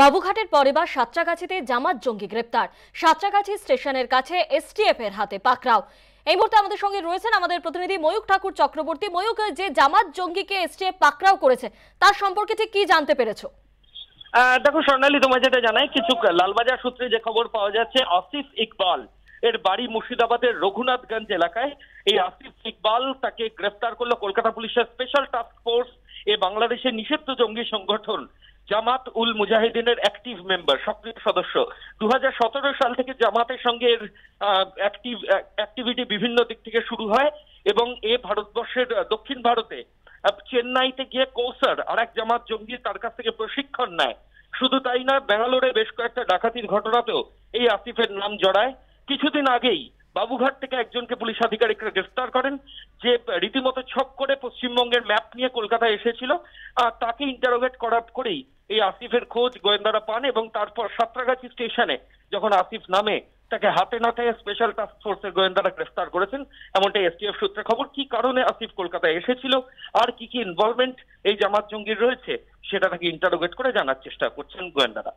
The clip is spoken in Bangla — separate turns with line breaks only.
বাবুঘাটের পরে বা সাতরাগাছিতে জামাত জঙ্গি গ্রেপ্তার সাতরাগাছি স্টেশনের কাছে এসটিএফ এর হাতে পাকরাও এই মুহূর্তে আমাদের সঙ্গে রয়েছেন আমাদের প্রতিনিধি ময়ূক ঠাকুর চক্রবর্তী ময়ূক যে জামাত জঙ্গিকে এসটিএফ পাকরাও করেছে তার সম্পর্কে ঠিক কি জানতে পেরেছো
দেখো স্বর্ণালী তোমার যেটা জানাই কিছু লালবাজার সূত্রে যে খবর পাওয়া যাচ্ছে আসিফ ইকবাল এর বাড়ি মুর্শিদাবাদের রঘুনাথগঞ্জ এলাকায় এই আসিফ ইকবাল তাকে গ্রেফতার করলো কলকাতা পুলিশের স্পেশাল টাস্ক ফোর্স এ বাংলাদেশের নিষিদ্ধ জঙ্গি সংগঠন জামাত উল মুজাহিদিনের অ্যাক্টিভ মেম্বার সক্রিয় সদস্য দু সাল থেকে জামাতের সঙ্গে এর অ্যাক্টিভ অ্যাক্টিভিটি বিভিন্ন দিক থেকে শুরু হয় এবং এ ভারতবর্ষের দক্ষিণ ভারতে চেন্নাইতে গিয়ে কৌসার আর এক জামাত জঙ্গি তার কাছ থেকে প্রশিক্ষণ নেয় শুধু তাই না ব্যাঙ্গালোরে বেশ কয়েকটা ডাকাতির ঘটনাতেও এই আসিফের নাম জড়ায় কিছুদিন আগেই বাবুঘাট থেকে একজনকে পুলিশ আধিকারিকরা গ্রেফতার করেন যে রীতিমতো ছক পশ্চিমবঙ্গের ম্যাপ নিয়ে কলকাতা এসেছিল আর তাকে ইন্টারোগেট করার করেই এই আসিফের খোঁজ গোয়েন্দারা পান এবং তারপর সাঁতরাগাছি স্টেশনে যখন আসিফ নামে তাকে হাতে নাতে স্পেশাল টাস্ক ফোর্সের গোয়েন্দারা গ্রেফতার করেছেন এমনটাই এসটিএফ সূত্রে খবর কি কারণে আসিফ কলকাতায় এসেছিল আর কি কি ইনভলভমেন্ট এই জামাত জঙ্গির রয়েছে সেটা তাকে ইন্টারোগেট করে জানার চেষ্টা করছেন গোয়েন্দারা